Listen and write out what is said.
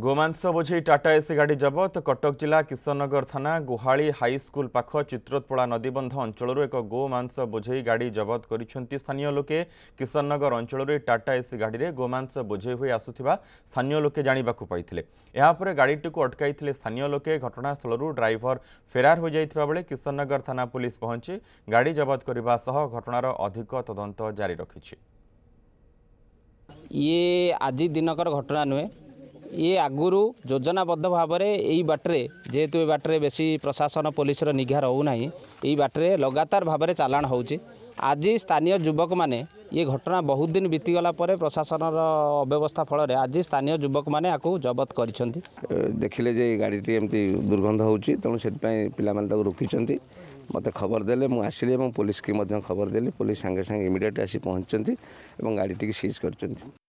ଗୋମାଂସ ବୋଝେଇ ଟାଟା ଏସି ଗାଡ଼ି ଜବତ କଟକ ଜିଲ୍ଲା କିଶନନଗର ଥାନା ଗୁହାଳି ହାଇସ୍କୁଲ ପାଖ ଚିତ୍ରୋତ୍ପଳା ନଦୀବନ୍ଧ ଅଞ୍ଚଳରୁ ଏକ ଗୋମାଂସ ବୋଝେଇ ଗାଡ଼ି ଜବତ କରିଛନ୍ତି ସ୍ଥାନୀୟ ଲୋକେ କିଶନନଗର ଅଞ୍ଚଳରୁ ଏହି ଟାଟା ଏସି ଗାଡ଼ିରେ ଗୋମାଂସ ବୋଝେଇ ହୋଇ ଆସୁଥିବା ସ୍ଥାନୀୟ ଲୋକେ ଜାଣିବାକୁ ପାଇଥିଲେ ଏହାପରେ ଗାଡ଼ିଟିକୁ ଅଟକାଇଥିଲେ ସ୍ଥାନୀୟ ଲୋକେ ଘଟଣାସ୍ଥଳରୁ ଡ୍ରାଇଭର ଫେରାର ହୋଇଯାଇଥିବା ବେଳେ କିଶନନଗର ଥାନା ପୁଲିସ୍ ପହଞ୍ଚି ଗାଡ଼ି ଜବତ କରିବା ସହ ଘଟଣାର ଅଧିକ ତଦନ୍ତ ଜାରି ରଖିଛି ଇଏ ଆଜି ଦିନକର ଘଟଣା ନୁହେଁ ଇଏ ଆଗରୁ ଯୋଜନାବଦ୍ଧ ଭାବରେ ଏଇ ବାଟରେ ଯେହେତୁ ଏ ବାଟରେ ବେଶୀ ପ୍ରଶାସନ ପୋଲିସର ନିଘା ରହୁନାହିଁ ଏଇ ବାଟରେ ଲଗାତାର ଭାବରେ ଚାଲାଣ ହେଉଛି ଆଜି ସ୍ଥାନୀୟ ଯୁବକମାନେ ଇଏ ଘଟଣା ବହୁତ ଦିନ ବିତିଗଲା ପରେ ପ୍ରଶାସନର ଅବ୍ୟବସ୍ଥା ଫଳରେ ଆଜି ସ୍ଥାନୀୟ ଯୁବକମାନେ ଆକୁ ଜବତ କରିଛନ୍ତି ଦେଖିଲେ ଯେ ଗାଡ଼ିଟି ଏମିତି ଦୁର୍ଗନ୍ଧ ହେଉଛି ତେଣୁ ସେଥିପାଇଁ ପିଲାମାନେ ତାକୁ ରୋକିଛନ୍ତି ମୋତେ ଖବର ଦେଲେ ମୁଁ ଆସିଲି ଏବଂ ପୋଲିସକି ମଧ୍ୟ ଖବର ଦେଲି ପୋଲିସ୍ ସାଙ୍ଗେ ସାଙ୍ଗେ ଇମିଡ଼ିଏଟ୍ ଆସି ପହଞ୍ଚିଛନ୍ତି ଏବଂ ଗାଡ଼ିଟିକୁ ସିଜ୍ କରିଛନ୍ତି